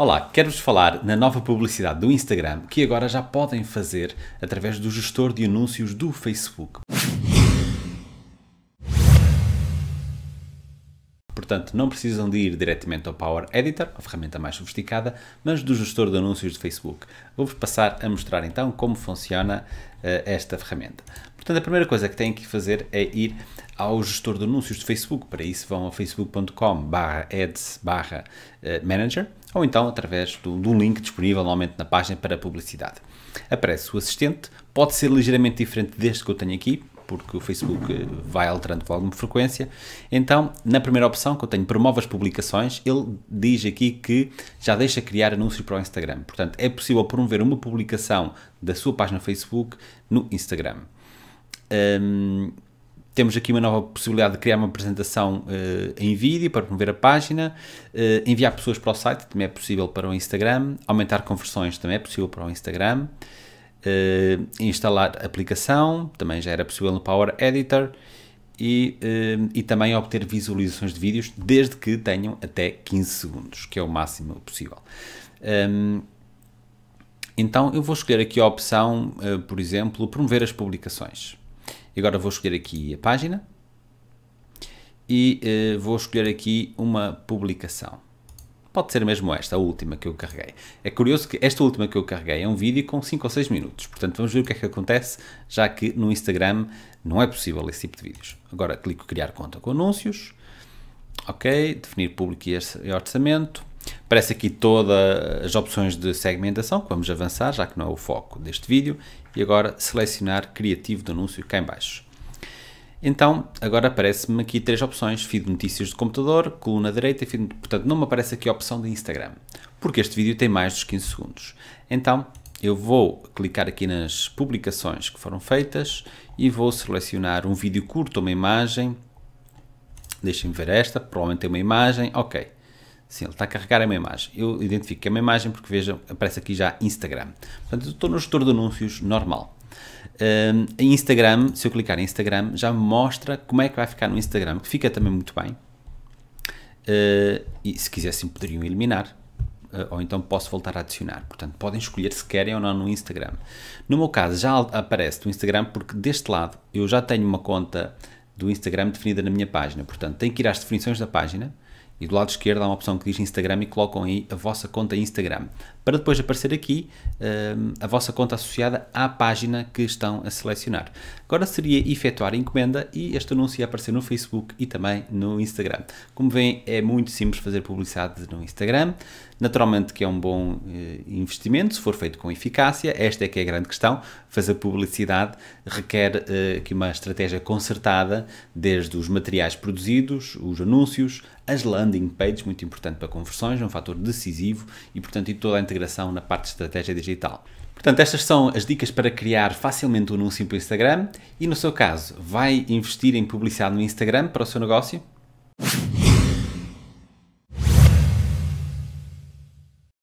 Olá, quero-vos falar na nova publicidade do Instagram que agora já podem fazer através do gestor de anúncios do Facebook. Portanto, não precisam de ir diretamente ao Power Editor, a ferramenta mais sofisticada, mas do gestor de anúncios de Facebook. Vou-vos passar a mostrar então como funciona uh, esta ferramenta. Portanto, a primeira coisa que têm que fazer é ir ao gestor de anúncios de Facebook. Para isso vão a facebook.com ads eh, manager ou então através do, do link disponível normalmente na página para publicidade. Aparece o assistente, pode ser ligeiramente diferente deste que eu tenho aqui, porque o Facebook eh, vai alterando com alguma frequência. Então, na primeira opção que eu tenho, promove as publicações, ele diz aqui que já deixa criar anúncios para o Instagram. Portanto, é possível promover uma publicação da sua página Facebook no Instagram. Um, temos aqui uma nova possibilidade de criar uma apresentação uh, em vídeo para promover a página, uh, enviar pessoas para o site também é possível para o Instagram, aumentar conversões também é possível para o Instagram uh, instalar aplicação, também já era possível no Power Editor, e, uh, e também obter visualizações de vídeos, desde que tenham até 15 segundos, que é o máximo possível. Um, ehm, então eu vou escolher aqui a opção, uh, por exemplo, promover as publicações. Agora vou escolher aqui a página e uh, vou escolher aqui uma publicação pode ser mesmo esta, a última que eu carreguei. É curioso que esta última que eu carreguei é um vídeo com 5 ou 6 minutos, portanto vamos ver o que é que acontece, já que no Instagram não é possível esse tipo de vídeos. Agora clico criar conta com anúncios, ok, definir público e orçamento, Aparece aqui todas as opções de segmentação, que vamos avançar, já que não é o foco deste vídeo. E agora selecionar criativo de anúncio cá em baixo. Então, agora aparece-me aqui três opções: feed notícias de computador, coluna direita, feed, portanto, não me aparece aqui a opção de Instagram, porque este vídeo tem mais dos 15 segundos. Então, eu vou clicar aqui nas publicações que foram feitas e vou selecionar um vídeo curto, uma imagem. Deixem-me ver esta, provavelmente tem uma imagem, ok. Sim, ele está a carregar a minha imagem. Eu identifico é uma imagem porque veja, aparece aqui já Instagram. Portanto, eu estou no gestor de anúncios normal em Instagram, se eu clicar em Instagram, já mostra como é que vai ficar no Instagram, que fica também muito bem. Uh, e se quisessem, poderiam eliminar. Uh, ou então posso voltar a adicionar. Portanto, podem escolher se querem ou não no Instagram. No meu caso, já aparece no Instagram, porque deste lado eu já tenho uma conta do Instagram definida na minha página. Portanto, tenho que ir às definições da página e do lado esquerdo há uma opção que diz Instagram e colocam aí a vossa conta Instagram, para depois aparecer aqui ehm, a vossa conta associada à página que estão a selecionar. Agora seria efetuar a encomenda e este anúncio ia aparecer no Facebook e também no Instagram. Como veem, é muito simples fazer publicidade no Instagram, naturalmente que é um bom uh, investimento, se for feito com eficácia, esta é que é a grande questão, fazer publicidade requer uh, aqui uma estratégia concertada, desde os materiais produzidos, os anúncios, as landing pages, muito importante para conversões, é um fator decisivo e, portanto, e toda a integração na parte de estratégia digital. Portanto, estas são as dicas para criar facilmente um anúncio para o Instagram e, no seu caso, vai investir em publicidade no Instagram para o seu negócio?